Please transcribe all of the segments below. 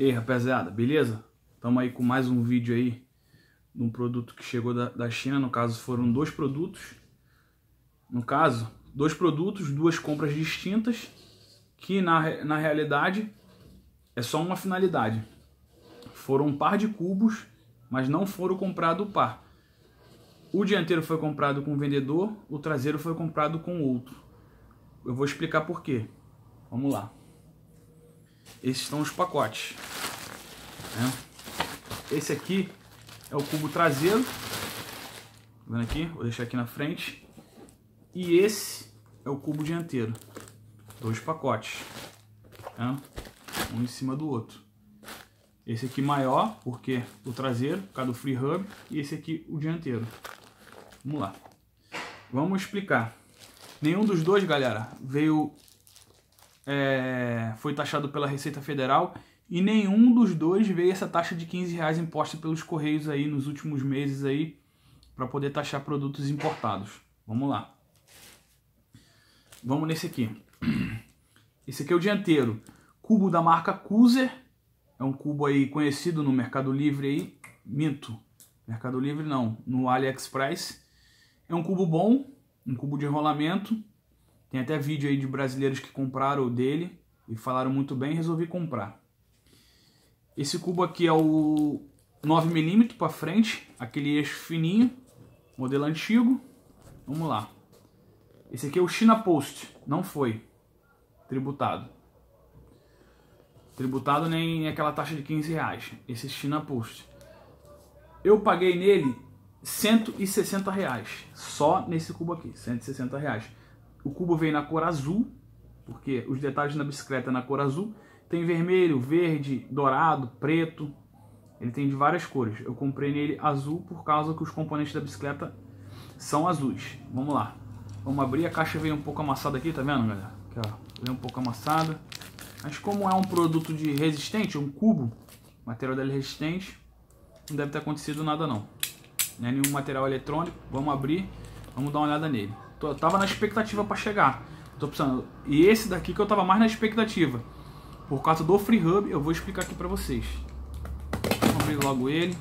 E aí rapaziada, beleza? Estamos aí com mais um vídeo aí de um produto que chegou da, da China, no caso foram dois produtos. No caso, dois produtos, duas compras distintas, que na, na realidade é só uma finalidade. Foram um par de cubos, mas não foram comprado o par. O dianteiro foi comprado com o vendedor, o traseiro foi comprado com outro. Eu vou explicar por quê. Vamos lá. Esses estão os pacotes. Né? Esse aqui é o cubo traseiro. Tá vendo aqui? Vou deixar aqui na frente. E esse é o cubo dianteiro. Dois pacotes. Né? Um em cima do outro. Esse aqui maior, porque o traseiro, por causa do free hub. E esse aqui o dianteiro. Vamos lá. Vamos explicar. Nenhum dos dois, galera, veio é, foi taxado pela Receita Federal e nenhum dos dois veio essa taxa de 15 reais imposta pelos Correios aí nos últimos meses aí para poder taxar produtos importados. Vamos lá. Vamos nesse aqui. Esse aqui é o dianteiro. Cubo da marca Cuser. É um cubo aí conhecido no Mercado Livre aí. Minto. Mercado Livre não. No AliExpress. É um cubo bom. Um cubo de enrolamento. Tem até vídeo aí de brasileiros que compraram o dele e falaram muito bem, resolvi comprar. Esse cubo aqui é o 9mm para frente, aquele eixo fininho, modelo antigo. Vamos lá. Esse aqui é o China Post, não foi tributado. Tributado nem aquela taxa de 15 reais. Esse China Post. Eu paguei nele 160 reais, só nesse cubo aqui, 160 reais o cubo vem na cor azul, porque os detalhes na bicicleta é na cor azul. Tem vermelho, verde, dourado, preto. Ele tem de várias cores. Eu comprei nele azul por causa que os componentes da bicicleta são azuis. Vamos lá. Vamos abrir. A caixa veio um pouco amassada aqui, tá vendo, galera? Aqui, ó. Veio um pouco amassada. Mas como é um produto de resistente, um cubo, o material dele é resistente, não deve ter acontecido nada não. Não é nenhum material eletrônico. Vamos abrir, vamos dar uma olhada nele. Tô, tava na expectativa para chegar. Tô pensando E esse daqui que eu tava mais na expectativa. Por causa do Free Hub, eu vou explicar aqui para vocês. Vamos abrir logo ele.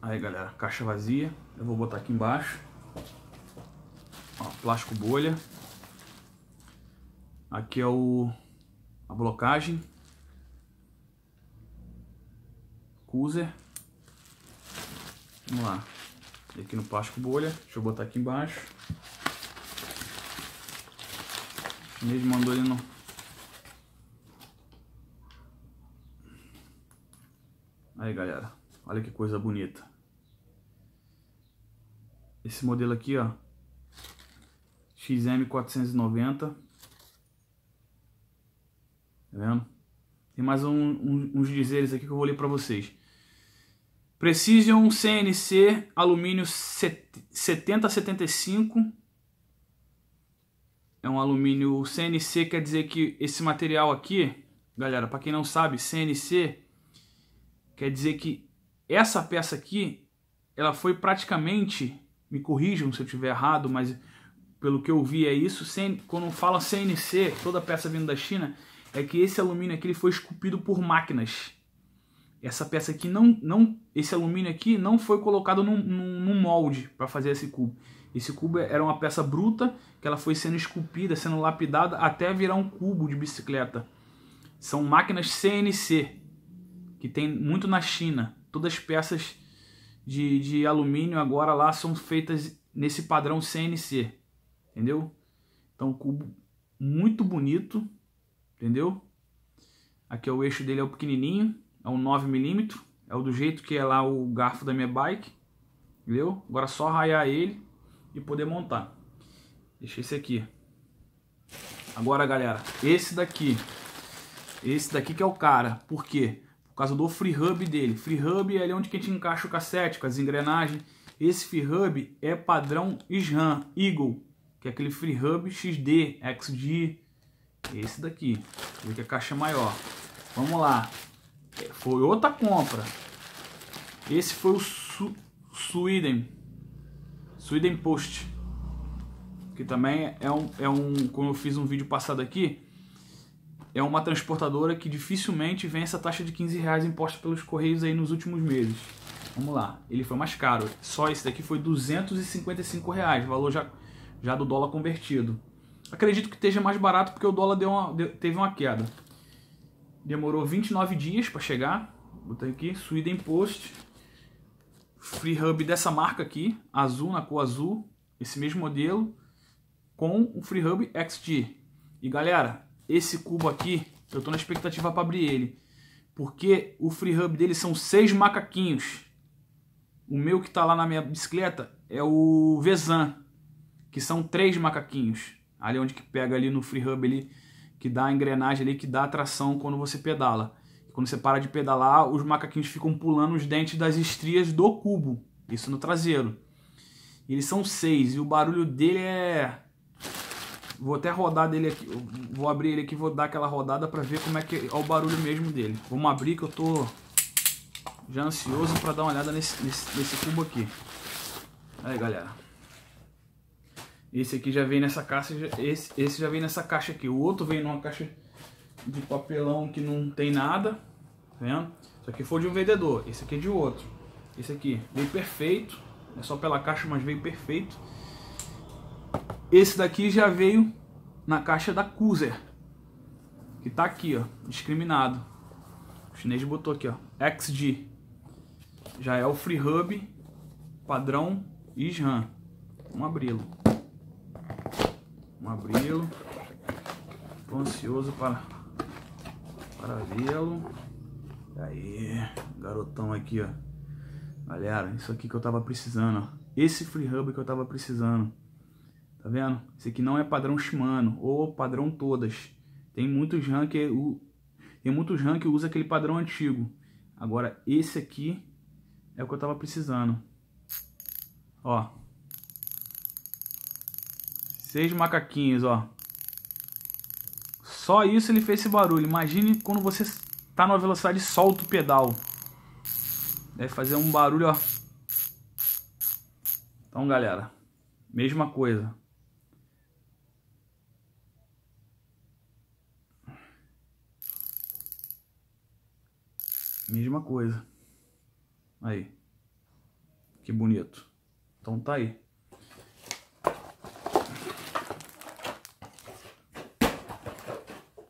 Aí galera, caixa vazia. Eu vou botar aqui embaixo. Ó, plástico bolha. Aqui é o a blocagem. Acuser. Vamos lá. E aqui no plástico bolha. Deixa eu botar aqui embaixo. O chinês mandou ele no... Aí, galera. Olha que coisa bonita. Esse modelo aqui, ó. XM490. Tá vendo? Tem mais um, um, uns dizeres aqui que eu vou ler pra vocês. Precision CNC alumínio 7075. É um alumínio CNC, quer dizer que esse material aqui, galera, para quem não sabe, CNC quer dizer que essa peça aqui, ela foi praticamente, me corrijam se eu estiver errado, mas pelo que eu vi é isso, quando fala CNC, toda peça vindo da China, é que esse alumínio aqui ele foi esculpido por máquinas essa peça aqui não, não esse alumínio aqui não foi colocado num, molde para fazer esse cubo. Esse cubo era uma peça bruta que ela foi sendo esculpida, sendo lapidada até virar um cubo de bicicleta. São máquinas CNC que tem muito na China. Todas as peças de, de alumínio agora lá são feitas nesse padrão CNC, entendeu? Então cubo muito bonito, entendeu? Aqui é o eixo dele é o pequenininho é um 9mm, é o do jeito que é lá o garfo da minha bike, entendeu? Agora é só raiar ele e poder montar. Deixa esse aqui. Agora, galera, esse daqui, esse daqui que é o cara, por quê? Por causa do free hub dele. Free hub é ali onde que a gente encaixa o cassete com as engrenagens. Esse free hub é padrão SRAM Eagle, que é aquele free hub XD, XD, esse daqui, que é a caixa maior. Vamos lá, foi outra compra. Esse foi o Su Sweden. Sweden Post. Que também é um, é um. Como eu fiz um vídeo passado aqui. É uma transportadora que dificilmente vence a taxa de 15 reais imposta pelos Correios aí nos últimos meses. Vamos lá. Ele foi mais caro. Só esse daqui foi 255 reais. Valor já, já do dólar convertido. Acredito que esteja mais barato porque o dólar deu uma, teve uma queda. Demorou 29 dias para chegar. Botei aqui, Sweden Post. Free Hub dessa marca aqui, azul, na cor azul. Esse mesmo modelo. Com o Free Hub XG. E galera, esse cubo aqui, eu tô na expectativa para abrir ele. Porque o Free Hub dele são seis macaquinhos. O meu que tá lá na minha bicicleta é o Vezan. Que são três macaquinhos. Ali é onde que pega ali no Free Hub ali que dá a engrenagem ali, que dá a tração quando você pedala. Quando você para de pedalar, os macaquinhos ficam pulando os dentes das estrias do cubo. Isso no traseiro. Eles são seis e o barulho dele é. Vou até rodar dele aqui. Vou abrir ele aqui vou dar aquela rodada para ver como é que é o barulho mesmo dele. Vamos abrir que eu tô já ansioso para dar uma olhada nesse, nesse, nesse cubo aqui. Aí galera. Esse aqui já vem nessa caixa, esse, esse já vem nessa caixa aqui. O outro vem numa caixa de papelão que não tem nada, tá vendo? Isso aqui foi de um vendedor, esse aqui é de outro. Esse aqui veio perfeito, é só pela caixa, mas veio perfeito. Esse daqui já veio na caixa da Cruiser, que tá aqui, ó, discriminado. O chinês botou aqui, ó, XG. Já é o Free Hub padrão ISRAM. Vamos abri-lo. Vamos abri-lo. Estou ansioso para, para vê-lo. Aí, garotão aqui, ó. Galera, isso aqui que eu tava precisando, ó. Esse free hub que eu tava precisando. Tá vendo? Esse aqui não é padrão Shimano ou padrão todas. Tem muitos rank que, tem muitos RAM que usa aquele padrão antigo. Agora, esse aqui é o que eu tava precisando. Ó, Seis macaquinhos, ó. Só isso ele fez esse barulho. Imagine quando você tá numa velocidade e solta o pedal. Deve fazer um barulho, ó. Então, galera, mesma coisa. Mesma coisa. Aí. Que bonito. Então tá aí.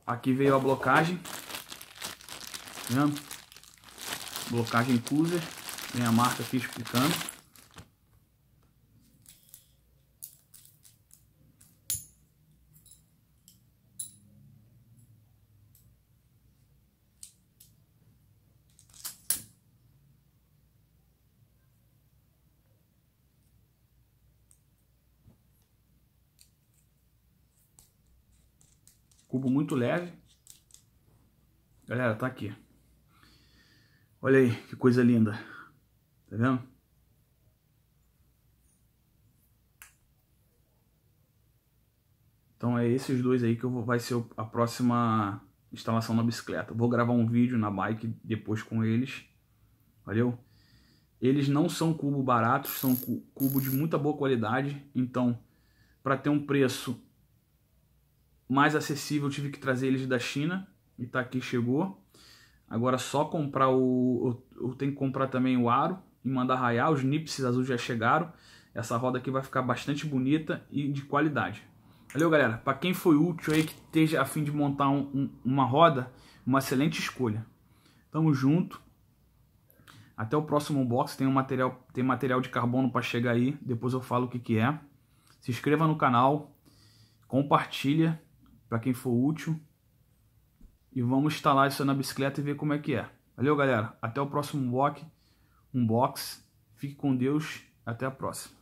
Aqui veio a blocagem. Tá blocagem Cruiser. Vem a marca aqui explicando. Cubo muito leve. Galera, tá aqui. Olha aí, que coisa linda. Tá vendo? Então é esses dois aí que eu vou, vai ser a próxima instalação na bicicleta. Vou gravar um vídeo na bike depois com eles. Valeu? Eles não são cubo baratos, são cubo de muita boa qualidade. Então, para ter um preço mais acessível, tive que trazer eles da China e tá aqui, chegou. Agora só comprar o. Eu, tenho que comprar também o aro e mandar raiar. Os nipses azuis já chegaram. Essa roda aqui vai ficar bastante bonita e de qualidade. Valeu, galera. Para quem foi útil aí, que esteja a fim de montar um, um, uma roda, uma excelente escolha. Tamo junto. Até o próximo unboxing. Tem, um material, tem material de carbono para chegar aí. Depois eu falo o que, que é. Se inscreva no canal. Compartilha para quem for útil. E vamos instalar isso na bicicleta e ver como é que é. Valeu, galera. Até o próximo walk, um box. Fique com Deus. Até a próxima.